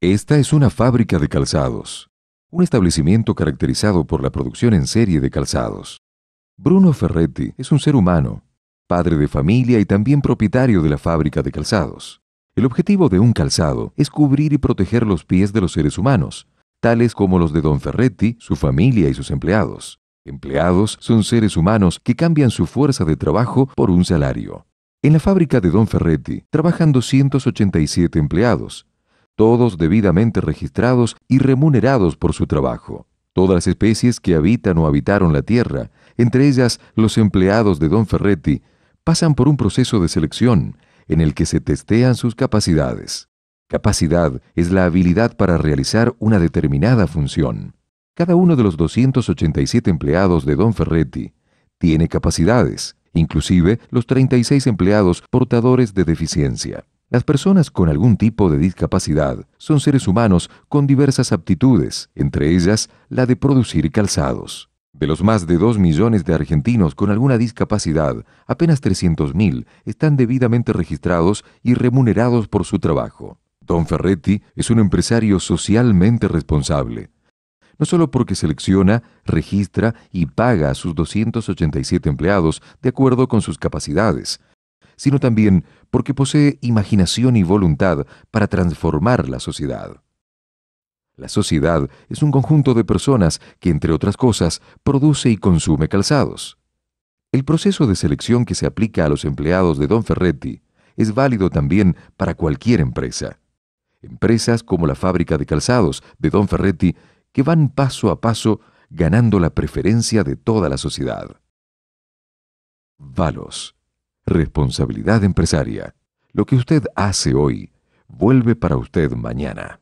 Esta es una fábrica de calzados, un establecimiento caracterizado por la producción en serie de calzados. Bruno Ferretti es un ser humano, padre de familia y también propietario de la fábrica de calzados. El objetivo de un calzado es cubrir y proteger los pies de los seres humanos, tales como los de Don Ferretti, su familia y sus empleados. Empleados son seres humanos que cambian su fuerza de trabajo por un salario. En la fábrica de Don Ferretti trabajan 287 empleados, todos debidamente registrados y remunerados por su trabajo. Todas las especies que habitan o habitaron la Tierra, entre ellas los empleados de Don Ferretti, pasan por un proceso de selección en el que se testean sus capacidades. Capacidad es la habilidad para realizar una determinada función. Cada uno de los 287 empleados de Don Ferretti tiene capacidades, inclusive los 36 empleados portadores de deficiencia. Las personas con algún tipo de discapacidad son seres humanos con diversas aptitudes, entre ellas la de producir calzados. De los más de 2 millones de argentinos con alguna discapacidad, apenas 300.000 están debidamente registrados y remunerados por su trabajo. Don Ferretti es un empresario socialmente responsable, no solo porque selecciona, registra y paga a sus 287 empleados de acuerdo con sus capacidades, sino también porque posee imaginación y voluntad para transformar la sociedad. La sociedad es un conjunto de personas que, entre otras cosas, produce y consume calzados. El proceso de selección que se aplica a los empleados de Don Ferretti es válido también para cualquier empresa. Empresas como la fábrica de calzados de Don Ferretti que van paso a paso ganando la preferencia de toda la sociedad. Valos. Responsabilidad empresaria. Lo que usted hace hoy vuelve para usted mañana.